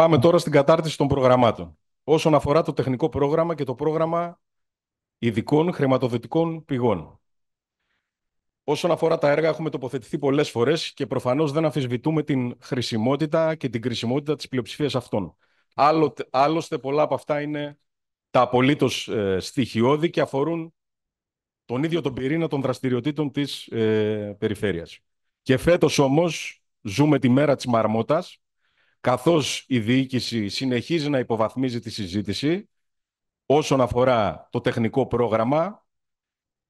Πάμε τώρα στην κατάρτιση των προγραμμάτων. Όσον αφορά το τεχνικό πρόγραμμα και το πρόγραμμα ειδικών χρηματοδοτικών πηγών. Όσον αφορά τα έργα, έχουμε τοποθετηθεί πολλές φορές και προφανώς δεν αμφισβητούμε την χρησιμότητα και την κρισιμότητα της πλειοψηφίας αυτών. Άλλωστε, πολλά από αυτά είναι τα απολύτως ε, στοιχειώδη και αφορούν τον ίδιο τον πυρήνα των δραστηριοτήτων της ε, περιφέρειας. Και φέτος όμως ζούμε τη μέρα της μαρμότας καθώς η διοίκηση συνεχίζει να υποβαθμίζει τη συζήτηση όσον αφορά το τεχνικό πρόγραμμα,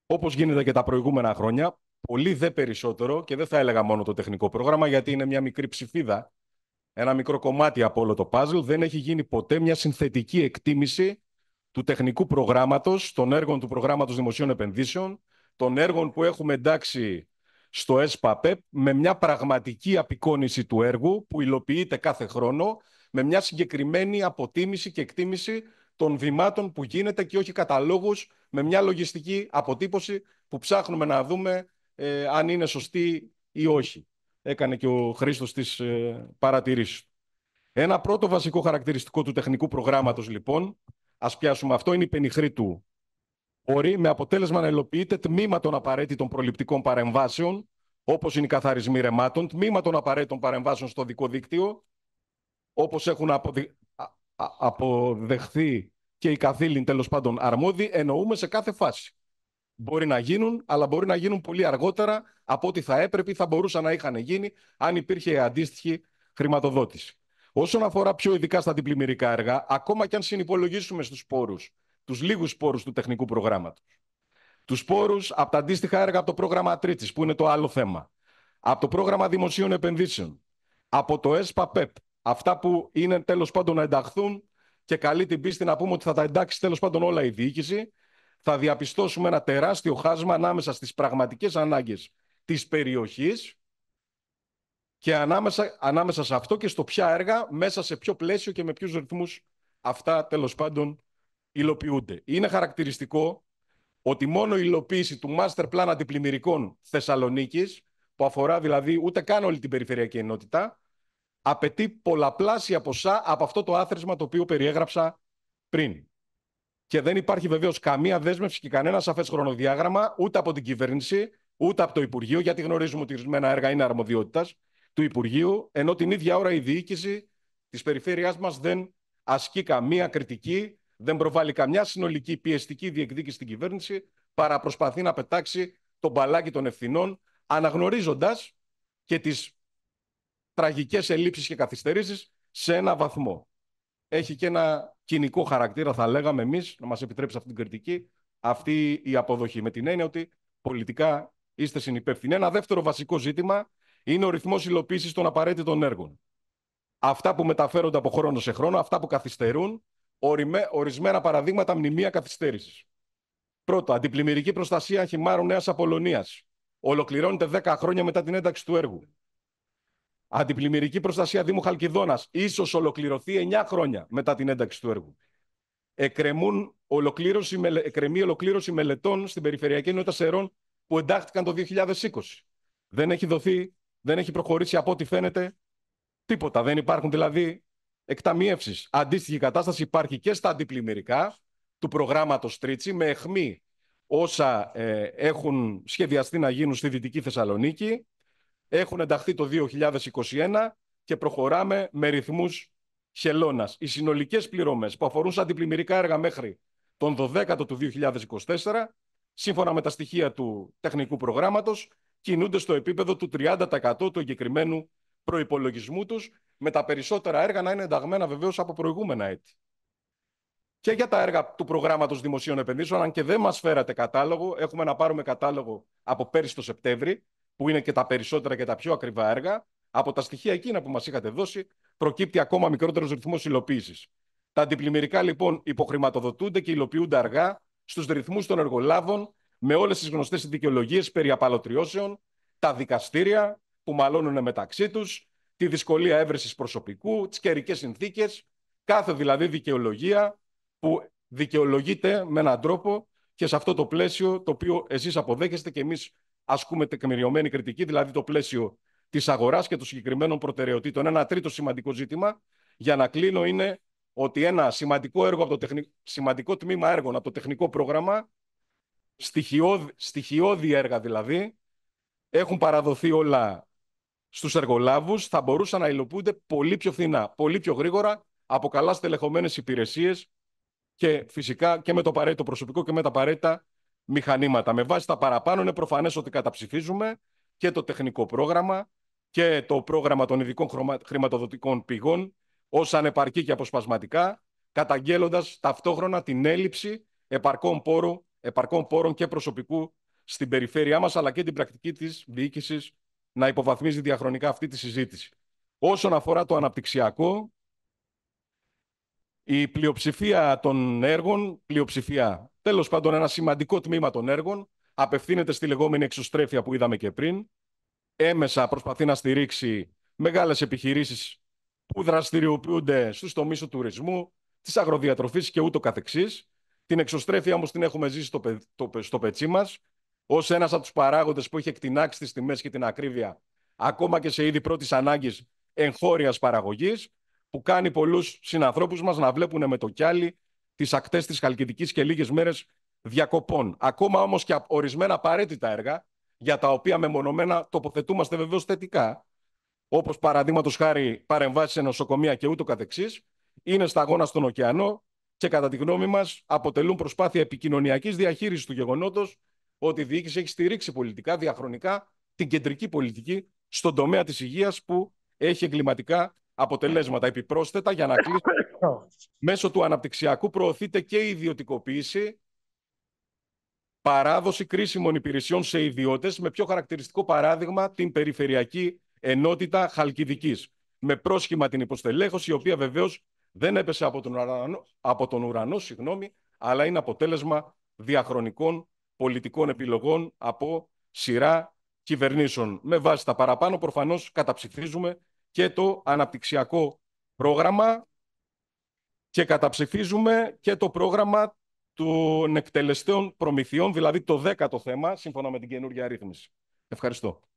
όπως γίνεται και τα προηγούμενα χρόνια, πολύ δε περισσότερο και δεν θα έλεγα μόνο το τεχνικό πρόγραμμα, γιατί είναι μια μικρή ψηφίδα, ένα μικρό κομμάτι από όλο το puzzle, δεν έχει γίνει ποτέ μια συνθετική εκτίμηση του τεχνικού προγράμματος, των έργων του προγράμματος δημοσίων επενδύσεων, των έργων που έχουμε εντάξει στο ΕΣΠΑΠΕΠ με μια πραγματική απεικόνηση του έργου που υλοποιείται κάθε χρόνο με μια συγκεκριμένη αποτίμηση και εκτίμηση των βημάτων που γίνεται και όχι καταλόγους με μια λογιστική αποτύπωση που ψάχνουμε να δούμε ε, αν είναι σωστή ή όχι. Έκανε και ο Χρήστος τις ε, παρατηρήσεις Ένα πρώτο βασικό χαρακτηριστικό του τεχνικού προγράμματος, λοιπόν, ας πιάσουμε αυτό, είναι η πενιχρή του Μπορεί με αποτέλεσμα να υλοποιείται τμήμα των απαραίτητων προληπτικών παρεμβάσεων, όπως είναι οι καθαρισμοί ρεμάτων, τμήμα των απαραίτητων παρεμβάσεων στο δικό δίκτυο, όπως έχουν αποδεχθεί και οι καθήλυν τέλος πάντων αρμόδιοι, εννοούμε σε κάθε φάση. Μπορεί να γίνουν, αλλά μπορεί να γίνουν πολύ αργότερα από ό,τι θα έπρεπε ή θα μπορούσαν να είχαν γίνει αν υπήρχε η αντίστοιχη χρηματοδότηση. Όσον αφορά πιο ειδικά στα διπλημμυρικά έργα, ακόμα και αν συνυπολογίσουμε στους πόρους τους λίγους σπόρους του τεχνικού προγράμματος. Τους σπόρους από τα αντίστοιχα έργα από το πρόγραμμα Τρίτης, που είναι το άλλο θέμα. Από το πρόγραμμα δημοσίων επενδύσεων. Από το ΕΣΠΑΠΕΠ. Αυτά που είναι τέλος πάντων να ενταχθούν και καλή την πίστη να πούμε ότι θα τα εντάξει τέλος πάντων όλα η διοίκηση. Θα διαπιστώσουμε ένα τεράστιο χάσμα ανάμεσα στις πραγματικές ανάγκες της περιοχής και ανάμεσα, ανάμεσα σε αυτό και στο ποια έργα, μέσα σε ποιο πλαίσιο και με ποιους ρυθμούς αυτά τέλος πάντων υλοποιούνται. Είναι χαρακτηριστικό ότι μόνο η υλοποίηση του Master Plan Αντιπλημμυρικών Θεσσαλονίκης, που αφορά δηλαδή ούτε καν όλη την περιφερειακή ενότητα, απαιτεί πολλαπλάσια ποσά από αυτό το άθροισμα το οποίο περιέγραψα πριν. Και δεν υπάρχει βεβαίως καμία δέσμευση και κανένα σαφές χρονοδιάγραμμα ούτε από την κυβέρνηση, ούτε από το Υπουργείο, γιατί γνωρίζουμε ότι ορισμένα έργα είναι αρμοδιότητας του Υπουργείου, ενώ την ίδια ώρα η διοίκηση της περιφέρειάς μας δεν ασκεί καμία κριτική δεν προβάλλει καμιά συνολική πιεστική διεκδίκηση στην κυβέρνηση, παρά προσπαθεί να πετάξει τον μπαλάκι των ευθυνών, αναγνωρίζοντας και τις τραγικές ελλείψεις και καθυστερήσεις σε ένα βαθμό. Έχει και ένα κοινικό χαρακτήρα, θα λέγαμε εμείς, να μας επιτρέψει αυτή την κριτική, αυτή η αποδοχή. Με την έννοια ότι πολιτικά είστε συνυπεύθυνοι. Ένα δεύτερο βασικό ζήτημα είναι ο ρυθμός υλοποίησης των απαραίτητων έργων. Αυτά που μεταφέρονται από χρόνο σε χρόνο, αυτά που καθυστερούν, οριμέ, ορισμένα παραδείγματα μνημεία καθυστέρησης. Πρώτο, αντιπλημμυρική προστασία χυμάρων Νέας Απολωνίας. Ολοκληρώνεται 10 χρόνια μετά την ένταξη του έργου. Αντιπλημμυρική προστασία Δήμου Χαλκιδόνας. ίσως ολοκληρωθεί 9 χρόνια μετά την ένταξη του έργου. Εκρεμούν ολοκλήρωση, εκρεμεί ολοκλήρωση μελετών στην Περιφερειακή Ενότητα Σερών που εντάχθηκαν το 2020. Δεν έχει δοθεί, δεν έχει προχωρήσει από ό,τι φαίνεται τίποτα. Δεν υπάρχουν δηλαδή εκταμίευση. Αντίστοιχη κατάσταση υπάρχει και στα αντιπλημμυρικά του προγράμματος Τρίτσι, με αιχμή όσα ε, έχουν σχεδιαστεί να γίνουν στη Δυτική Θεσσαλονίκη. Έχουν ενταχθεί το 2021 και προχωράμε με ρυθμούς χελώνας. Οι συνολικές πληρωμές που αφορούν στα αντιπλημμυρικά έργα μέχρι τον 12ο του 2024, σύμφωνα με τα στοιχεία του τεχνικού προγράμματος, κινούνται στο επίπεδο του 30% του εγκεκριμένου Προπολογισμού τους με τα περισσότερα έργα να είναι ενταγμένα βεβαίως από προηγούμενα έτη. Και για τα έργα του προγράμματος δημοσίων επενδύσεων, αν και δεν μας φέρατε κατάλογο, έχουμε να πάρουμε κατάλογο από πέρυσι το Σεπτέμβρη, που είναι και τα περισσότερα και τα πιο ακριβά έργα, από τα στοιχεία εκείνα που μας είχατε δώσει, προκύπτει ακόμα μικρότερος ρυθμός υλοποίησης. Τα αντιπλημμυρικά λοιπόν υποχρηματοδοτούνται και υλοποιούνται αργά στους ρυθμούς των εργολάβων με όλες τις γνωστές δικαιολογίες περί απαλωτριώσεων, τα δικαστήρια, που μαλώνουν μεταξύ τους, τη δυσκολία έβρεσης προσωπικού, τις καιρικές συνθήκες, κάθε δηλαδή δικαιολογία που δικαιολογείται με έναν τρόπο και σε αυτό το πλαίσιο το οποίο εσείς αποδέχεστε και εμείς ασκούμε τεκμηριωμένη κριτική, δηλαδή το πλαίσιο της αγοράς και των συγκεκριμένων προτεραιοτήτων. Ένα τρίτο σημαντικό ζήτημα, για να κλείνω, είναι ότι ένα σημαντικό, έργο από σημαντικό τμήμα έργων από το τεχνικό πρόγραμμα, στοιχειώδη, στοιχειώδη έργα δηλαδή, έχουν παραδοθεί όλα στους εργολάβους θα μπορούσαν να υλοποιούνται πολύ πιο φθηνά, πολύ πιο γρήγορα, από καλά στελεχωμένες υπηρεσίες και φυσικά και με το απαραίτητο προσωπικό και με τα απαραίτητα μηχανήματα. Με βάση τα παραπάνω είναι προφανές ότι καταψηφίζουμε και το τεχνικό πρόγραμμα και το πρόγραμμα των ειδικών χρηματοδοτικών πηγών ως ανεπαρκή και αποσπασματικά, καταγγέλλοντας ταυτόχρονα την έλλειψη επαρκών, πόρου, επαρκών πόρων και προσωπικού στην περιφέρειά μας, αλλά και την πρακτική της διοίκησης να υποβαθμίζει διαχρονικά αυτή τη συζήτηση. Όσον αφορά το αναπτυξιακό, η πλειοψηφία των έργων, πλειοψηφία, τέλος πάντων ένα σημαντικό τμήμα των έργων, απευθύνεται στη λεγόμενη εξωστρέφεια που είδαμε και πριν, έμεσα προσπαθεί να στηρίξει μεγάλες επιχειρήσεις που δραστηριοποιούνται στους τομείς του τουρισμού, της αγροδιατροφής και ούτω καθεξής. Την εξωστρέφεια όμως την έχουμε ζήσει στο, το, στο πετσί μας ως ένας από τους παράγοντες που έχει εκτινάξει τις τιμές και την ακρίβεια, ακόμα και σε είδη πρώτης ανάγκης εγχώριας παραγωγής, που κάνει πολλούς συνανθρώπους μας να βλέπουν με το κιάλι τις ακτές της Χαλκιδικής και λίγες μέρες διακοπών. Ακόμα όμως και ορισμένα απαραίτητα έργα, για τα οποία μεμονωμένα τοποθετούμαστε βεβαίως θετικά, όπως παραδείγματος χάρη παρεμβάσεις σε νοσοκομεία και ούτω καθεξής, είναι σταγόνα στον ωκεανό και κατά τη γνώμη μας αποτελούν προσπάθεια επικοινωνιακής διαχείρισης του γεγονότος ότι η διοίκηση έχει στηρίξει πολιτικά, διαχρονικά, την κεντρική πολιτική στον τομέα της υγείας που έχει εγκληματικά αποτελέσματα. Επιπρόσθετα, για να κλείσω, μέσω του αναπτυξιακού προωθείται και η ιδιωτικοποίηση, παράδοση κρίσιμων υπηρεσιών σε ιδιώτες, με πιο χαρακτηριστικό παράδειγμα την περιφερειακή ενότητα Χαλκιδικής, με πρόσχημα την υποστελέχωση, η οποία βεβαίως δεν έπεσε από τον ουρανό, από τον ουρανό συγγνώμη, αλλά είναι αποτέλεσμα διαχρονικών πολιτικών επιλογών από σειρά κυβερνήσεων. Με βάση τα παραπάνω, προφανώς καταψηφίζουμε και το αναπτυξιακό πρόγραμμα και καταψηφίζουμε και το πρόγραμμα των εκτελεστέων προμηθειών, δηλαδή το δέκατο θέμα, σύμφωνα με την καινούργια ρύθμιση. Ευχαριστώ.